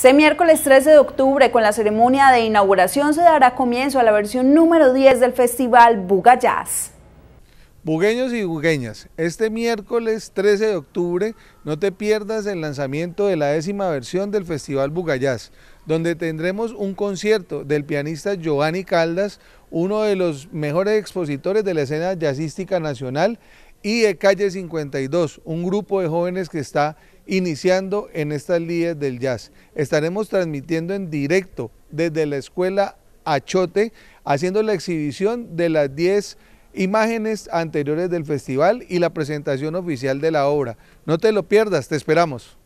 Este miércoles 13 de octubre, con la ceremonia de inauguración, se dará comienzo a la versión número 10 del festival Buga Jazz. Bugueños y bugueñas, este miércoles 13 de octubre no te pierdas el lanzamiento de la décima versión del Festival Bugayaz, donde tendremos un concierto del pianista Giovanni Caldas, uno de los mejores expositores de la escena jazzística nacional, y de Calle 52, un grupo de jóvenes que está iniciando en estas líneas del jazz. Estaremos transmitiendo en directo desde la escuela Achote, haciendo la exhibición de las 10 imágenes anteriores del festival y la presentación oficial de la obra. No te lo pierdas, te esperamos.